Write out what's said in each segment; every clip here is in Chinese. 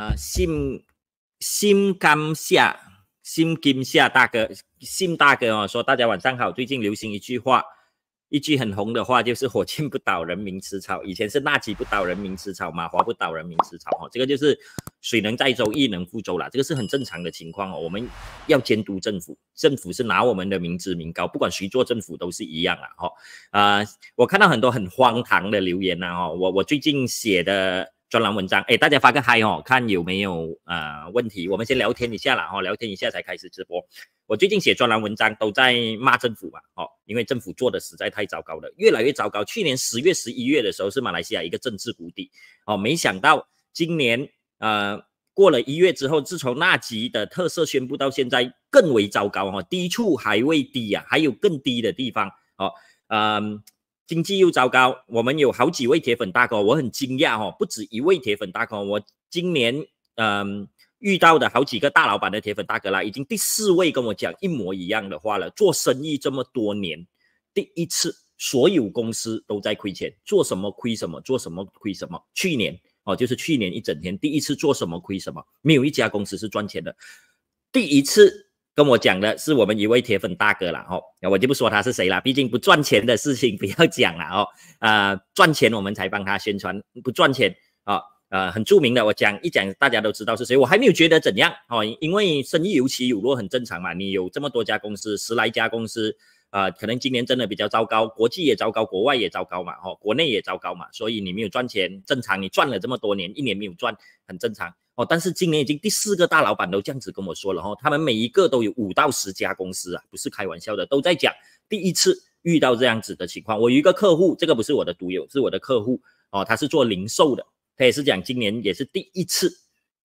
啊，新新甘夏，新甘夏大哥，新大哥哦，说大家晚上好。最近流行一句话，一句很红的话，就是火箭不倒，人民吃草。以前是纳吉不倒，人民吃草嘛，华不倒，人民吃草哈。这个就是水能载舟，亦能覆舟啦。这个是很正常的情况哦。我们要监督政府，政府是拿我们的民脂民膏，不管谁做政府都是一样啊。哦，啊，我看到很多很荒唐的留言呐。哦，我我最近写的。专栏文章，哎，大家发个嗨哦，看有没有呃问题，我们先聊天一下啦，哦，聊天一下才开始直播。我最近写专栏文章都在骂政府嘛，哦，因为政府做的实在太糟糕了，越来越糟糕。去年十月、十一月的时候是马来西亚一个政治谷底，哦，没想到今年呃过了一月之后，自从纳吉的特色宣布到现在，更为糟糕哈，低处还未低呀，还有更低的地方，哦，嗯。经济又糟糕，我们有好几位铁粉大哥，我很惊讶哦，不止一位铁粉大哥，我今年嗯遇到的好几个大老板的铁粉大哥啦，已经第四位跟我讲一模一样的话了。做生意这么多年，第一次所有公司都在亏钱，做什么亏什么，做什么亏什么。去年哦，就是去年一整天，第一次做什么亏什么，没有一家公司是赚钱的，第一次。跟我讲的是我们一位铁粉大哥了哦，我就不说他是谁了，毕竟不赚钱的事情不要讲了哦。呃，赚钱我们才帮他宣传，不赚钱啊，呃，很著名的，我讲一讲大家都知道是谁。我还没有觉得怎样哦，因为生意有起有落很正常嘛。你有这么多家公司，十来家公司，呃，可能今年真的比较糟糕，国际也糟糕，国外也糟糕嘛，哦，国内也糟糕嘛，所以你没有赚钱正常，你赚了这么多年，一年没有赚很正常。但是今年已经第四个大老板都这样子跟我说了，哦，他们每一个都有五到十家公司啊，不是开玩笑的，都在讲第一次遇到这样子的情况。我有一个客户，这个不是我的独有，是我的客户哦，他是做零售的，他也是讲今年也是第一次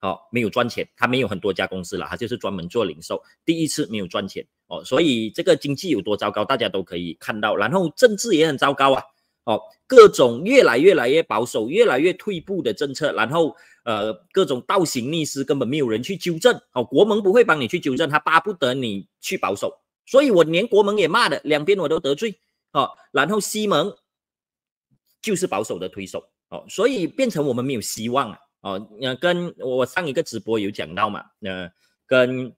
哦，没有赚钱，他没有很多家公司了，他就是专门做零售，第一次没有赚钱哦，所以这个经济有多糟糕，大家都可以看到，然后政治也很糟糕啊，哦，各种越来越来越保守，越来越退步的政策，然后。呃，各种倒行逆施，根本没有人去纠正。哦，国盟不会帮你去纠正，他巴不得你去保守。所以我连国盟也骂的，两边我都得罪。哦，然后西盟就是保守的推手。哦，所以变成我们没有希望了。哦，那跟我上一个直播有讲到嘛？那跟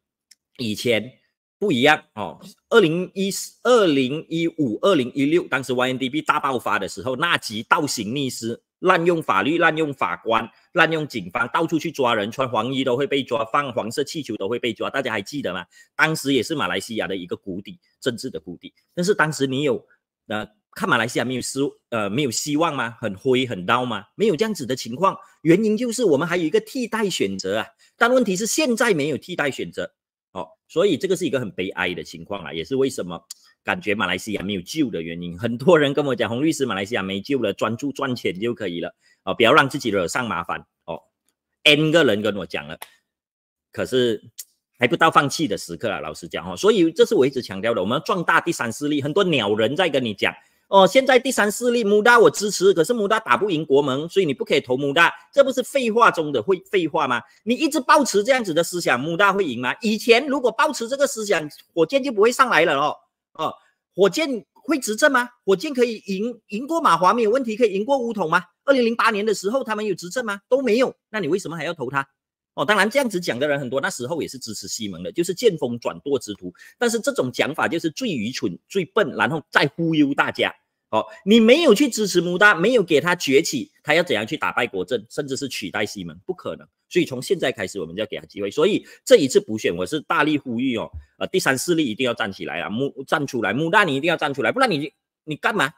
以前不一样。哦，二零一四、二零一五、二零一六，当时 YND b 大爆发的时候，那集倒行逆施。滥用法律、滥用法官、滥用警方，到处去抓人，穿黄衣都会被抓，放黄色气球都会被抓，大家还记得吗？当时也是马来西亚的一个谷底，政治的谷底。但是当时你有，呃，看马来西亚没有失呃，没有希望吗？很灰、很孬吗？没有这样子的情况。原因就是我们还有一个替代选择啊。但问题是现在没有替代选择，哦，所以这个是一个很悲哀的情况啊，也是为什么。感觉马来西亚没有救的原因，很多人跟我讲，洪律师马来西亚没救了，专注赚钱就可以了哦，不要让自己惹上麻烦哦。N 个人跟我讲了，可是还不到放弃的时刻啊，老实讲哦，所以这是我一直强调的，我们要壮大第三势力。很多鸟人在跟你讲哦，现在第三势力姆大我支持，可是姆大打不赢国门，所以你不可以投姆大，这不是废话中的会废话吗？你一直抱持这样子的思想，姆大会赢吗？以前如果抱持这个思想，火箭就不会上来了哦。哦，火箭会执政吗？火箭可以赢赢过马华没有问题，可以赢过乌统吗？二零零八年的时候，他们有执政吗？都没有。那你为什么还要投他？哦，当然这样子讲的人很多，那时候也是支持西蒙的，就是见风转舵之徒。但是这种讲法就是最愚蠢、最笨，然后再忽悠大家。哦，你没有去支持穆大，没有给他崛起，他要怎样去打败国政，甚至是取代西蒙？不可能。所以从现在开始，我们就要给他机会。所以这一次补选，我是大力呼吁哦，呃，第三势力一定要站起来啊，穆站出来，穆大你一定要站出来，不然你你干嘛？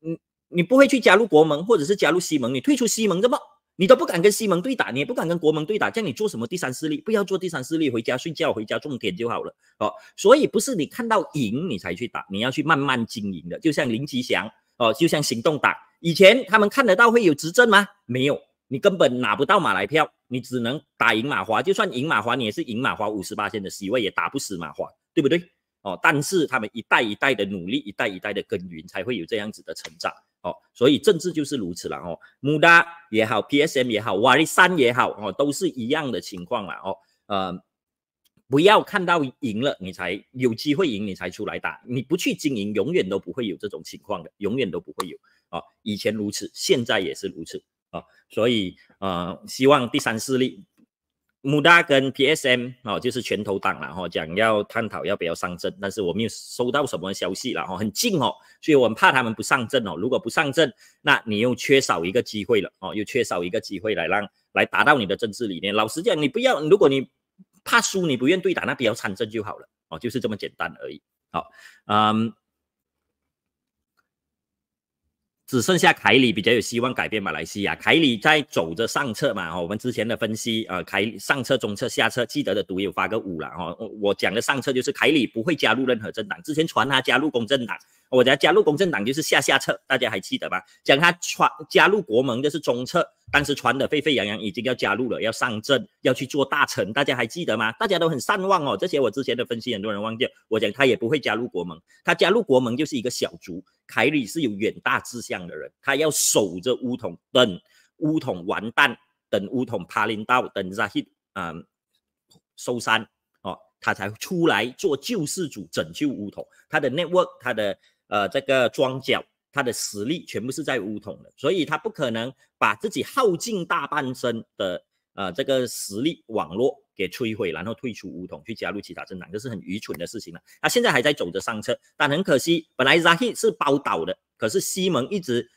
你你不会去加入国盟，或者是加入西盟？你退出西盟怎么？你都不敢跟西蒙对打，你也不敢跟国盟对打，叫你做什么第三势力？不要做第三势力，回家睡觉，回家种田就好了。哦，所以不是你看到赢你才去打，你要去慢慢经营的。就像林吉祥，哦，就像行动党，以前他们看得到会有执政吗？没有，你根本拿不到马来票，你只能打赢马华。就算赢马华，你也是赢马华五十八线的席位也打不死马华，对不对？哦，但是他们一代一代的努力，一代一代的耕耘，才会有这样子的成长。哦，所以政治就是如此了哦，穆达也好，PSM 也好，瓦利山也好哦，都是一样的情况了哦。呃，不要看到赢了你才有机会赢，你才出来打，你不去经营，永远都不会有这种情况的，永远都不会有。哦，以前如此，现在也是如此。哦，所以呃，希望第三势力。穆大跟 P S M 哦，就是拳头党了哈，讲要探讨要不要上阵，但是我没有收到什么消息了哈，很近哦，所以我们怕他们不上阵哦。如果不上阵，那你又缺少一个机会了哦，又缺少一个机会来让来达到你的政治理念。老实讲，你不要，如果你怕输，你不愿对打，那不要参阵就好了哦，就是这么简单而已。好，嗯。只剩下凯里比较有希望改变马来西亚。凯里在走着上策嘛，哈，我们之前的分析啊，凯上策、中策、下策，记得的读友发个五了哈。我讲的上策就是凯里不会加入任何政党，之前传他加入公正党。我讲加入公正党就是下下策，大家还记得吗？讲他穿加入国盟就是中策，当时传的沸沸扬扬，已经要加入了，要上阵，要去做大臣，大家还记得吗？大家都很善忘哦，这些我之前的分析很多人忘记。我讲他也不会加入国盟，他加入国盟就是一个小卒，凯里是有远大志向的人，他要守着乌统，等乌统完蛋，等乌统爬临到，等他去嗯收山哦，他才出来做救世主，拯救乌统，他的 network，他的。呃，这个庄脚他的实力全部是在乌统的，所以他不可能把自己耗尽大半生的呃这个实力网络给摧毁，然后退出乌统去加入其他政党，这是很愚蠢的事情了。他现在还在走着上策，但很可惜，本来 z a k i 是包倒的，可是西蒙一直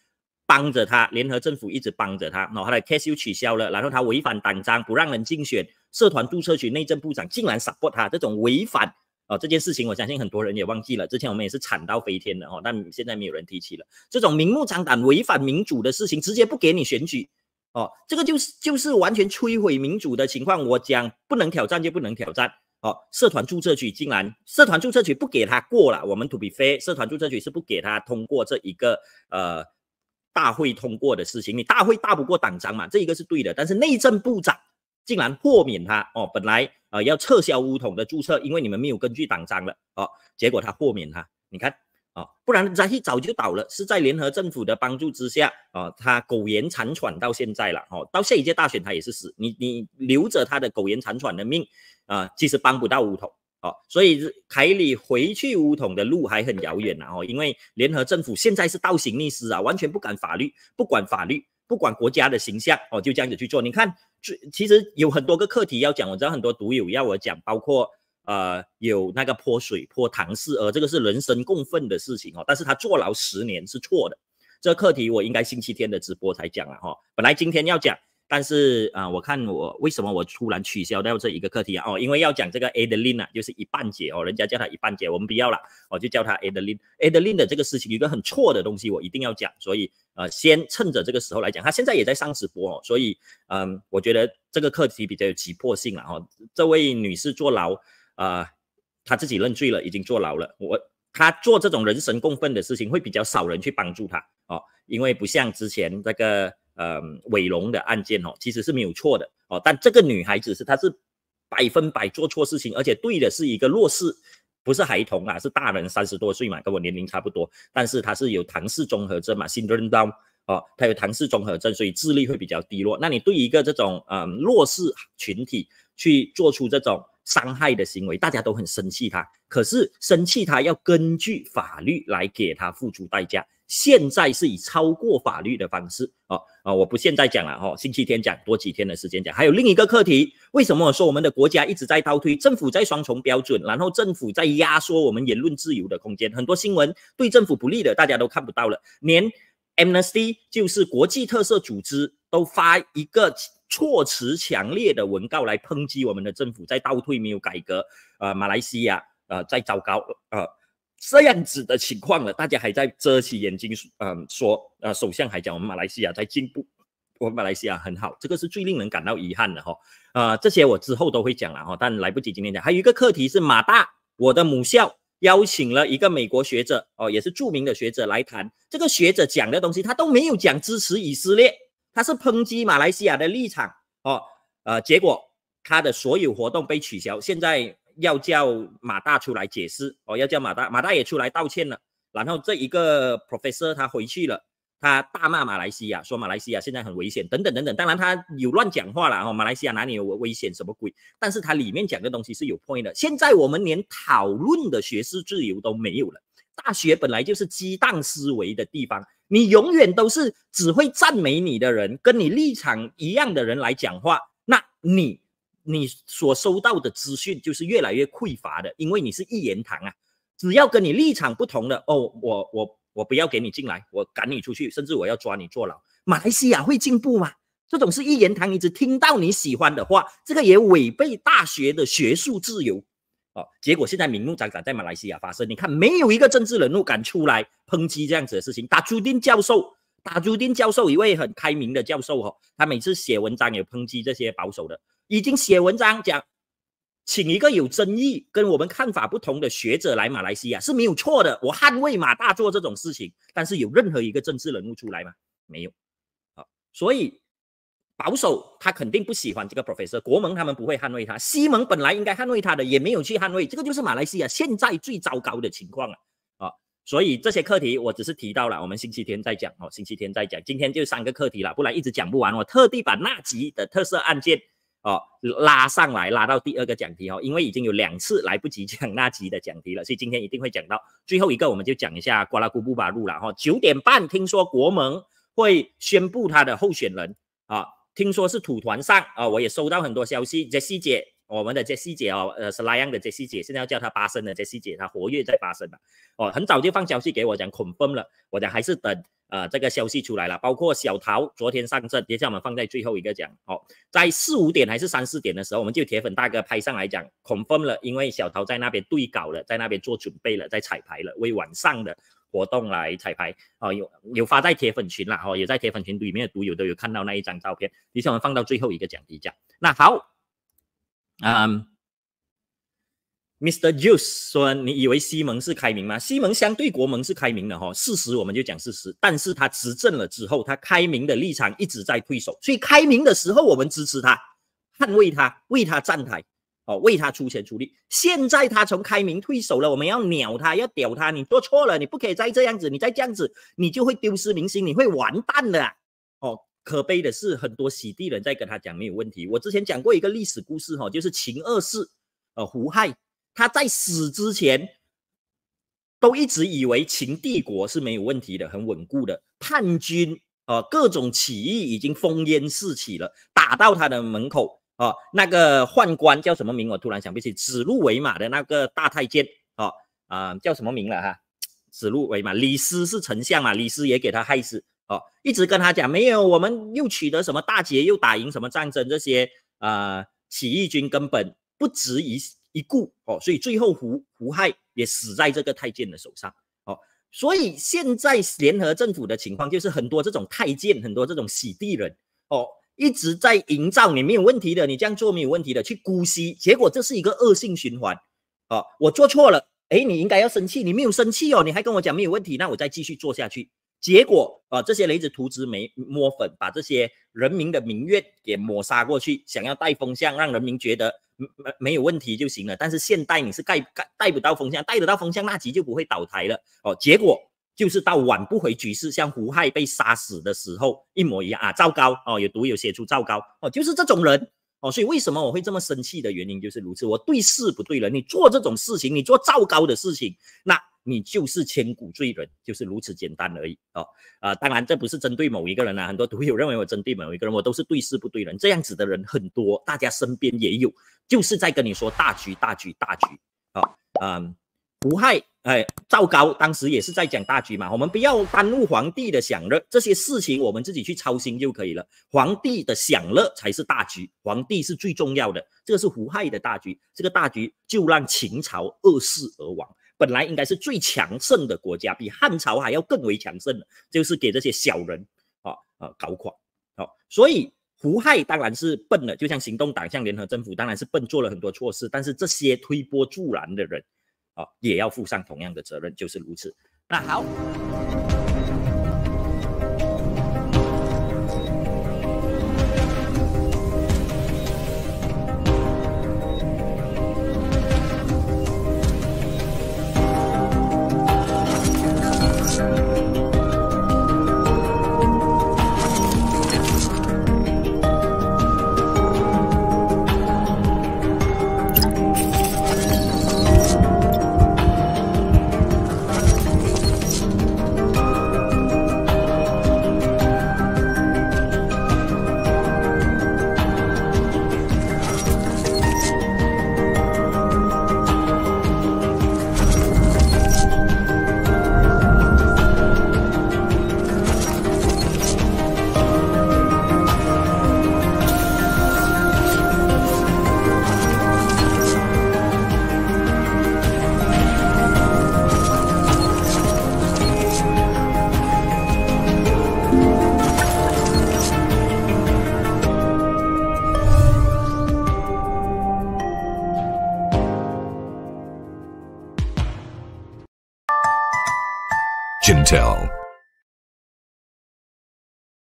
帮着他，联合政府一直帮着他，然后他的 case 又取消了，然后他违反党章不让人竞选，社团注册局内政部长竟然反驳他这种违反。哦，这件事情我相信很多人也忘记了。之前我们也是惨到飞天的哦，但现在没有人提起了。这种明目张胆违反民主的事情，直接不给你选举，哦，这个就是就是完全摧毁民主的情况。我讲不能挑战就不能挑战，哦，社团注册局竟然社团注册局不给他过了，我们 To Be f a i r 社团注册局是不给他通过这一个呃大会通过的事情，你大会大不过党章嘛，这一个是对的，但是内政部长。竟然豁免他哦，本来呃要撤销乌统的注册，因为你们没有根据党章了哦，结果他豁免他，你看哦，不然他一早就倒了，是在联合政府的帮助之下哦，他苟延残喘到现在了哦，到下一届大选他也是死，你你留着他的苟延残喘的命啊，其实帮不到乌统哦，所以凯里回去乌统的路还很遥远呢哦，因为联合政府现在是倒行逆施啊，完全不管法律，不管法律。不管国家的形象哦，就这样子去做。你看，这其实有很多个课题要讲。我知道很多读友要我讲，包括呃，有那个泼水泼唐氏呃，这个是人神共愤的事情哦。但是他坐牢十年是错的。这个课题我应该星期天的直播才讲了哈。本来今天要讲。但是啊，我看我为什么我突然取消掉这一个课题啊？哦，因为要讲这个 Adeline 啊，就是一半姐哦，人家叫她一半姐，我们不要了，我就叫她 Adeline。Adeline 的这个事情一个很错的东西，我一定要讲，所以呃，先趁着这个时候来讲。她现在也在上直播，所以嗯，我觉得这个课题比较有急迫性了哦。这位女士坐牢啊，她自己认罪了，已经坐牢了。我她做这种人神共愤的事情，会比较少人去帮助她哦，因为不像之前那个。呃，伟龙的案件哦，其实是没有错的哦，但这个女孩子是她是百分百做错事情，而且对的是一个弱势，不是孩童啊，是大人三十多岁嘛，跟我年龄差不多，但是她是有唐氏综合症嘛，先 run down 哦，她有唐氏综合症，所以智力会比较低落。那你对一个这种呃弱势群体去做出这种伤害的行为，大家都很生气，他可是生气他要根据法律来给他付出代价。现在是以超过法律的方式啊啊！我不现在讲了哈，星期天讲多几天的时间讲。还有另一个课题，为什么我说我们的国家一直在倒退？政府在双重标准，然后政府在压缩我们言论自由的空间。很多新闻对政府不利的，大家都看不到了。连 Amnesty 就是国际特色组织都发一个措辞强烈的文告来抨击我们的政府在倒退，没有改革。呃，马来西亚呃在糟糕啊。这样子的情况了，大家还在遮起眼睛，嗯，说，呃，首相还讲我们马来西亚在进步，我们马来西亚很好，这个是最令人感到遗憾的哈，呃，这些我之后都会讲了哈，但来不及今天讲。还有一个课题是马大，我的母校，邀请了一个美国学者，哦，也是著名的学者来谈，这个学者讲的东西，他都没有讲支持以色列，他是抨击马来西亚的立场，哦，呃，结果他的所有活动被取消，现在。要叫马大出来解释哦，要叫马大马大也出来道歉了。然后这一个 professor 他回去了，他大骂马来西亚，说马来西亚现在很危险等等等等。当然他有乱讲话了哈，马来西亚哪里有危险什么鬼？但是他里面讲的东西是有 point 的。现在我们连讨论的学术自由都没有了。大学本来就是激荡思维的地方，你永远都是只会赞美你的人，跟你立场一样的人来讲话，那你。你所收到的资讯就是越来越匮乏的，因为你是一言堂啊！只要跟你立场不同的哦，我我我不要给你进来，我赶你出去，甚至我要抓你坐牢。马来西亚会进步吗？这种是一言堂，你只听到你喜欢的话，这个也违背大学的学术自由哦。结果现在明目张胆在马来西亚发生，你看没有一个政治人物敢出来抨击这样子的事情。打朱丁教授，打朱丁教授一位很开明的教授哈，他每次写文章也抨击这些保守的。已经写文章讲，请一个有争议、跟我们看法不同的学者来马来西亚是没有错的。我捍卫马大做这种事情，但是有任何一个政治人物出来吗？没有。好，所以保守他肯定不喜欢这个 professor 国盟，他们不会捍卫他。西盟本来应该捍卫他的，也没有去捍卫。这个就是马来西亚现在最糟糕的情况了。啊，所以这些课题我只是提到了，我们星期天再讲哦，星期天再讲。今天就三个课题了，不然一直讲不完。我特地把纳吉的特色案件。哦，拉上来，拉到第二个讲题哦，因为已经有两次来不及讲那集的讲题了，所以今天一定会讲到最后一个，我们就讲一下瓜拉古布巴路了哈。九点半听说国盟会宣布他的候选人啊，听说是土团上啊，我也收到很多消息。杰西姐，我们的杰西姐哦，呃，是那样的杰西姐，现在要叫她巴生的杰西姐，她活跃在巴生的哦，很早就放消息给我讲恐崩了，我讲还是等。呃，这个消息出来了，包括小桃昨天上证，接下我们放在最后一个讲。哦，在四五点还是三四点的时候，我们就铁粉大哥拍上来讲恐 m 了，因为小桃在那边对稿了，在那边做准备了，在彩排了，为晚上的活动来彩排。哦，有有发在铁粉群了，哦，也在铁粉群里面的赌友都有看到那一张照片。接下我们放到最后一个讲一讲。那好，嗯。Mr. Juice 说：“你以为西蒙是开明吗？西蒙相对国盟是开明的哈。事实我们就讲事实，但是他执政了之后，他开明的立场一直在退守。所以开明的时候，我们支持他，捍卫他，为他站台，哦，为他出钱出力。现在他从开明退守了，我们要鸟他，要屌他。你做错了，你不可以再这样子，你再这样子，你就会丢失民心，你会完蛋的。哦，可悲的是，很多洗地人在跟他讲没有问题。我之前讲过一个历史故事哈，就是秦二世，呃，胡亥。”他在死之前，都一直以为秦帝国是没有问题的，很稳固的。叛军啊，各种起义已经烽烟四起了，打到他的门口啊。那个宦官叫什么名？我突然想不起，指鹿为马的那个大太监啊啊，叫什么名了哈？指鹿为马，李斯是丞相嘛？李斯也给他害死哦。一直跟他讲，没有我们又取得什么大捷，又打赢什么战争，这些啊，起义军根本不值一。一顾哦，所以最后胡胡亥也死在这个太监的手上哦。所以现在联合政府的情况就是很多这种太监，很多这种洗地人哦，一直在营造你没有问题的，你这样做没有问题的，去姑息。结果这是一个恶性循环哦。我做错了，哎，你应该要生气，你没有生气哦，你还跟我讲没有问题，那我再继续做下去。结果啊，这些雷子涂脂抹粉，把这些人民的民怨给抹杀过去，想要带风向，让人民觉得。没没有问题就行了，但是现代你是盖盖带不到风向，带得到风向那局就不会倒台了哦。结果就是到挽不回局势，像胡亥被杀死的时候一模一样啊。赵高哦，有毒有写出赵高哦，就是这种人哦。所以为什么我会这么生气的原因就是如此，我对事不对人。你做这种事情，你做赵高的事情，那。你就是千古罪人，就是如此简单而已啊！啊，当然这不是针对某一个人啊，很多读友认为我针对某一个人，我都是对事不对人，这样子的人很多，大家身边也有，就是在跟你说大局、大局、大局啊！嗯，胡亥哎，赵高当时也是在讲大局嘛，我们不要耽误皇帝的享乐，这些事情我们自己去操心就可以了，皇帝的享乐才是大局，皇帝是最重要的，这个是胡亥的大局，这个大局就让秦朝二世而亡。本来应该是最强盛的国家，比汉朝还要更为强盛，就是给这些小人啊啊搞垮，好，所以胡亥当然是笨了，就像行动党像联合政府当然是笨，做了很多错事，但是这些推波助澜的人啊，也要负上同样的责任，就是如此。那好。